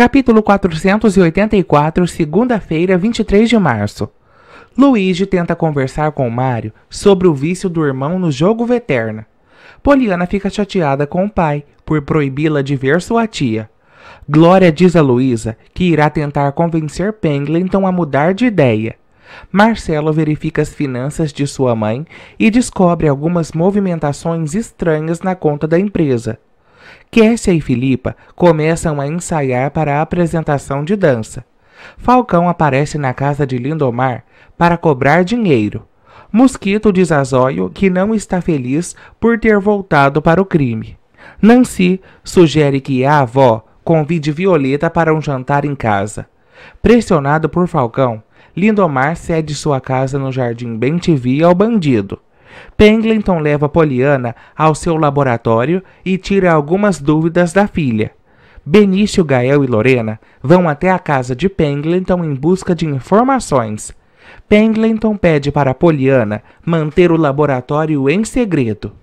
Capítulo 484, segunda-feira, 23 de março. Luigi tenta conversar com Mario sobre o vício do irmão no jogo Veterna. Poliana fica chateada com o pai por proibi-la de ver sua tia. Glória diz a Luísa que irá tentar convencer Penglinton a mudar de ideia. Marcelo verifica as finanças de sua mãe e descobre algumas movimentações estranhas na conta da empresa. Kessia e Filipa começam a ensaiar para a apresentação de dança. Falcão aparece na casa de Lindomar para cobrar dinheiro. Mosquito diz a Zóio que não está feliz por ter voltado para o crime. Nancy sugere que a avó convide Violeta para um jantar em casa. Pressionado por Falcão, Lindomar cede sua casa no Jardim Bentivi ao bandido. Penglinton leva Poliana ao seu laboratório e tira algumas dúvidas da filha. Benício, Gael e Lorena vão até a casa de Penglinton em busca de informações. Penglinton pede para Poliana manter o laboratório em segredo.